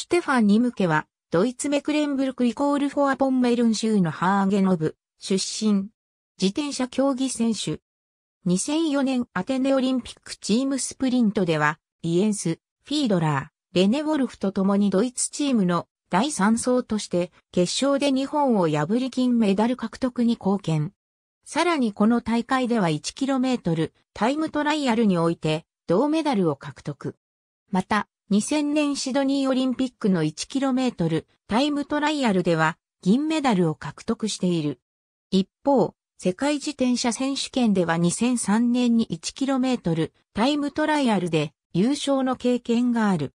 ステファン・ニムケは、ドイツメクレンブルクイコールフォアポンメルン州のハーゲノブ、出身。自転車競技選手。2004年アテネオリンピックチームスプリントでは、イエンス、フィードラー、レネ・ウォルフと共にドイツチームの第3走として決勝で日本を破り金メダル獲得に貢献。さらにこの大会では 1km タイムトライアルにおいて銅メダルを獲得。また、2000年シドニーオリンピックの 1km タイムトライアルでは銀メダルを獲得している。一方、世界自転車選手権では2003年に 1km タイムトライアルで優勝の経験がある。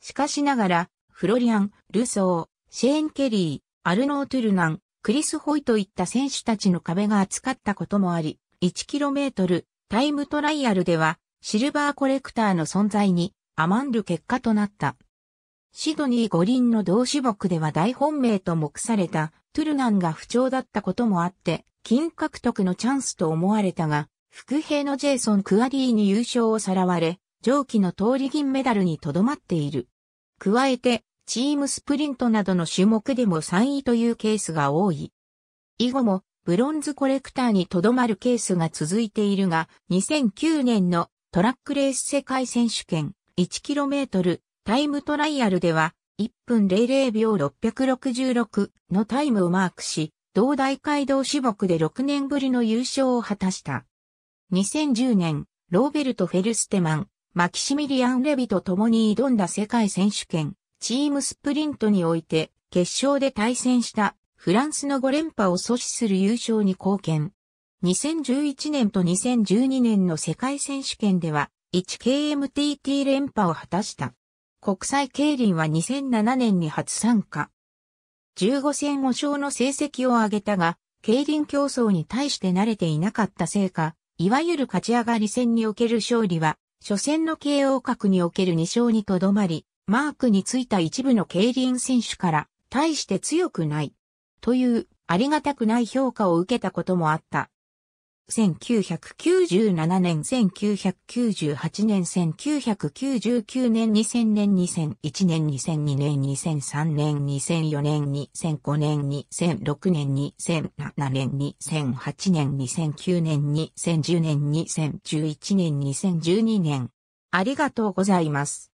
しかしながら、フロリアン、ルソー、シェーン・ケリー、アルノー・トゥルナン、クリス・ホイといった選手たちの壁が厚かったこともあり、1km タイムトライアルではシルバーコレクターの存在に余る結果となった。シドニー五輪の同種目では大本命と目されたトゥルナンが不調だったこともあって、金獲得のチャンスと思われたが、副兵のジェイソン・クアリーに優勝をさらわれ、上記の通り銀メダルにとどまっている。加えて、チームスプリントなどの種目でも3位というケースが多い。以後も、ブロンズコレクターにとどまるケースが続いているが、2009年のトラックレース世界選手権、1km タイムトライアルでは1分00秒666のタイムをマークし、同大街道種目で6年ぶりの優勝を果たした。2010年、ローベルト・フェルステマン、マキシミリアン・レビと共に挑んだ世界選手権、チームスプリントにおいて、決勝で対戦したフランスの5連覇を阻止する優勝に貢献。2011年と2012年の世界選手権では、1KMTT 連覇を果たした。国際競輪は2007年に初参加。15戦5勝の成績を上げたが、競輪競争に対して慣れていなかったせいか、いわゆる勝ち上がり戦における勝利は、初戦の KO 格における2勝にとどまり、マークについた一部の競輪選手から、対して強くない。という、ありがたくない評価を受けたこともあった。1997年、1998年、1999年、2000年、2001年、2002年、2003年、2004年、2005年、2006年、2007年、2008年、2009年、2010年、2011年、2012年。ありがとうございます。